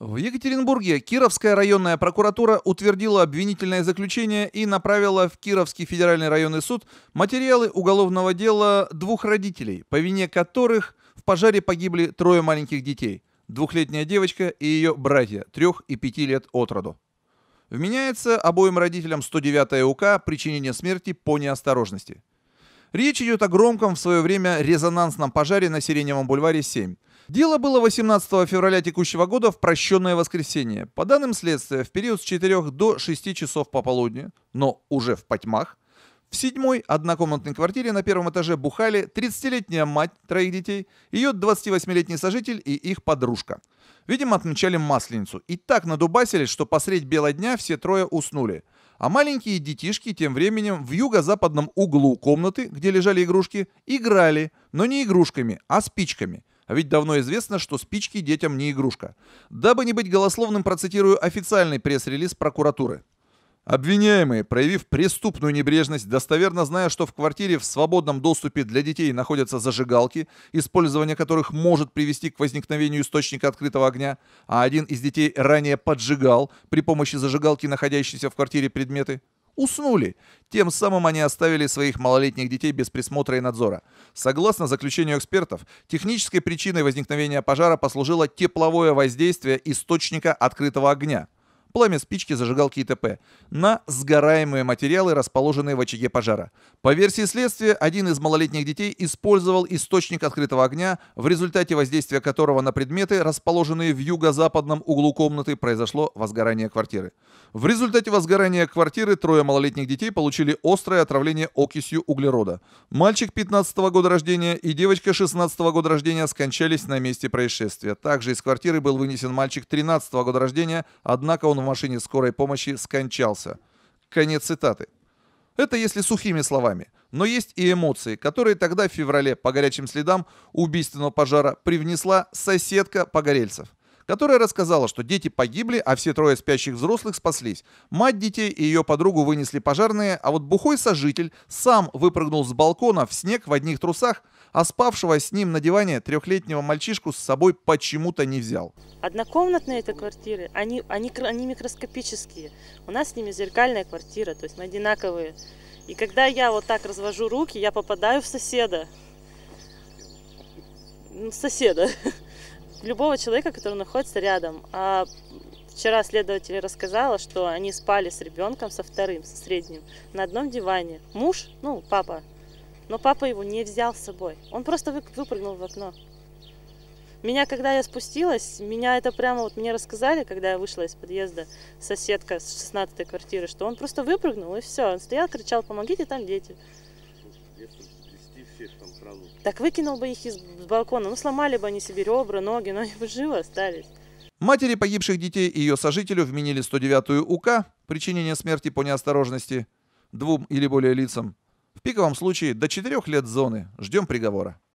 В Екатеринбурге Кировская районная прокуратура утвердила обвинительное заключение и направила в Кировский федеральный районный суд материалы уголовного дела двух родителей, по вине которых в пожаре погибли трое маленьких детей – двухлетняя девочка и ее братья, трех и пяти лет от роду. Вменяется обоим родителям 109 УК причинение смерти по неосторожности. Речь идет о громком в свое время резонансном пожаре на Сиреневом бульваре 7 – Дело было 18 февраля текущего года в прощенное воскресенье. По данным следствия, в период с 4 до 6 часов пополудни, но уже в потьмах, в седьмой однокомнатной квартире на первом этаже бухали 30-летняя мать троих детей, ее 28-летний сожитель и их подружка. Видимо, отмечали масленицу. И так надубасились, что посредь бела дня все трое уснули. А маленькие детишки тем временем в юго-западном углу комнаты, где лежали игрушки, играли, но не игрушками, а спичками – а ведь давно известно, что спички детям не игрушка. Дабы не быть голословным, процитирую официальный пресс-релиз прокуратуры. Обвиняемые, проявив преступную небрежность, достоверно зная, что в квартире в свободном доступе для детей находятся зажигалки, использование которых может привести к возникновению источника открытого огня, а один из детей ранее поджигал при помощи зажигалки находящиеся в квартире предметы – уснули. Тем самым они оставили своих малолетних детей без присмотра и надзора. Согласно заключению экспертов, технической причиной возникновения пожара послужило тепловое воздействие источника открытого огня – пламя спички, зажигалки и т.п. на сгораемые материалы, расположенные в очаге пожара. По версии следствия, один из малолетних детей использовал источник открытого огня, в результате воздействия которого на предметы, расположенные в юго-западном углу комнаты, произошло возгорание квартиры. В результате возгорания квартиры трое малолетних детей получили острое отравление окисью углерода. Мальчик 15 -го года рождения и девочка 16 -го года рождения скончались на месте происшествия. Также из квартиры был вынесен мальчик 13 -го года рождения, однако он он в машине скорой помощи скончался. Конец цитаты. Это если сухими словами. Но есть и эмоции, которые тогда в феврале по горячим следам убийственного пожара привнесла соседка погорельцев которая рассказала, что дети погибли, а все трое спящих взрослых спаслись. Мать детей и ее подругу вынесли пожарные, а вот бухой сожитель сам выпрыгнул с балкона в снег в одних трусах, а спавшего с ним на диване трехлетнего мальчишку с собой почему-то не взял. Однокомнатные это квартиры, они, они, они микроскопические. У нас с ними зеркальная квартира, то есть мы одинаковые. И когда я вот так развожу руки, я попадаю в соседа. Ну, соседа. любого человека, который находится рядом. А вчера следователь рассказала, что они спали с ребенком, со вторым, со средним, на одном диване. Муж, ну, папа, но папа его не взял с собой. Он просто выпрыгнул в окно. Меня, когда я спустилась, меня это прямо вот мне рассказали, когда я вышла из подъезда, соседка с 16 квартиры, что он просто выпрыгнул и все. Он стоял, кричал, помогите, там дети там сразу. Так выкинул бы их из балкона, ну сломали бы они себе ребра, ноги, но они бы живы остались. Матери погибших детей и ее сожителю вменили 109-ю УК, причинение смерти по неосторожности, двум или более лицам. В пиковом случае до четырех лет зоны. Ждем приговора.